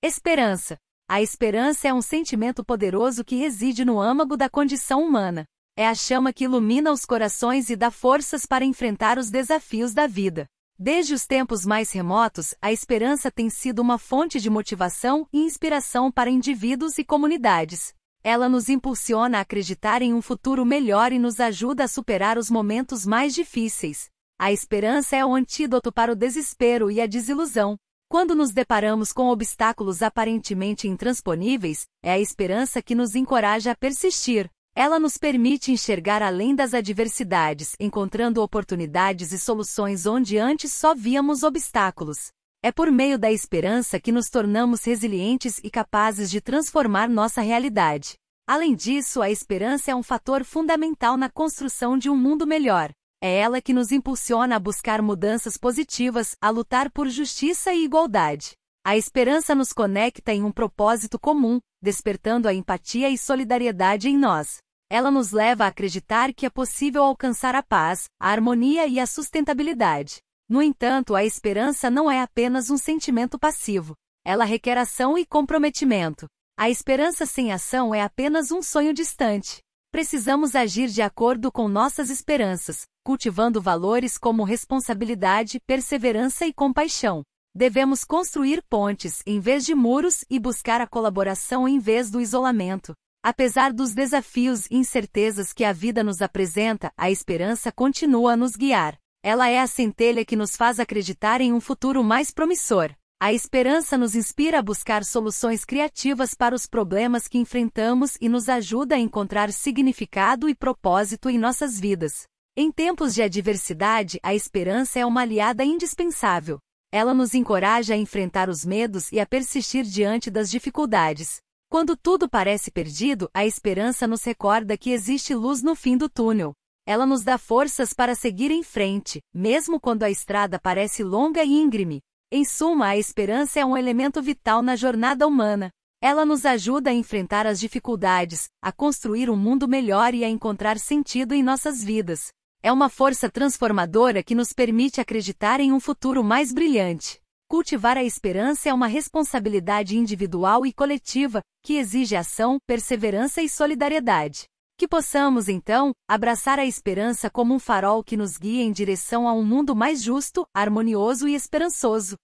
Esperança. A esperança é um sentimento poderoso que reside no âmago da condição humana. É a chama que ilumina os corações e dá forças para enfrentar os desafios da vida. Desde os tempos mais remotos, a esperança tem sido uma fonte de motivação e inspiração para indivíduos e comunidades. Ela nos impulsiona a acreditar em um futuro melhor e nos ajuda a superar os momentos mais difíceis. A esperança é o antídoto para o desespero e a desilusão. Quando nos deparamos com obstáculos aparentemente intransponíveis, é a esperança que nos encoraja a persistir. Ela nos permite enxergar além das adversidades, encontrando oportunidades e soluções onde antes só víamos obstáculos. É por meio da esperança que nos tornamos resilientes e capazes de transformar nossa realidade. Além disso, a esperança é um fator fundamental na construção de um mundo melhor. É ela que nos impulsiona a buscar mudanças positivas, a lutar por justiça e igualdade. A esperança nos conecta em um propósito comum, despertando a empatia e solidariedade em nós. Ela nos leva a acreditar que é possível alcançar a paz, a harmonia e a sustentabilidade. No entanto, a esperança não é apenas um sentimento passivo. Ela requer ação e comprometimento. A esperança sem ação é apenas um sonho distante. Precisamos agir de acordo com nossas esperanças, cultivando valores como responsabilidade, perseverança e compaixão. Devemos construir pontes em vez de muros e buscar a colaboração em vez do isolamento. Apesar dos desafios e incertezas que a vida nos apresenta, a esperança continua a nos guiar. Ela é a centelha que nos faz acreditar em um futuro mais promissor. A esperança nos inspira a buscar soluções criativas para os problemas que enfrentamos e nos ajuda a encontrar significado e propósito em nossas vidas. Em tempos de adversidade, a esperança é uma aliada indispensável. Ela nos encoraja a enfrentar os medos e a persistir diante das dificuldades. Quando tudo parece perdido, a esperança nos recorda que existe luz no fim do túnel. Ela nos dá forças para seguir em frente, mesmo quando a estrada parece longa e íngreme. Em suma, a esperança é um elemento vital na jornada humana. Ela nos ajuda a enfrentar as dificuldades, a construir um mundo melhor e a encontrar sentido em nossas vidas. É uma força transformadora que nos permite acreditar em um futuro mais brilhante. Cultivar a esperança é uma responsabilidade individual e coletiva, que exige ação, perseverança e solidariedade. Que possamos, então, abraçar a esperança como um farol que nos guia em direção a um mundo mais justo, harmonioso e esperançoso.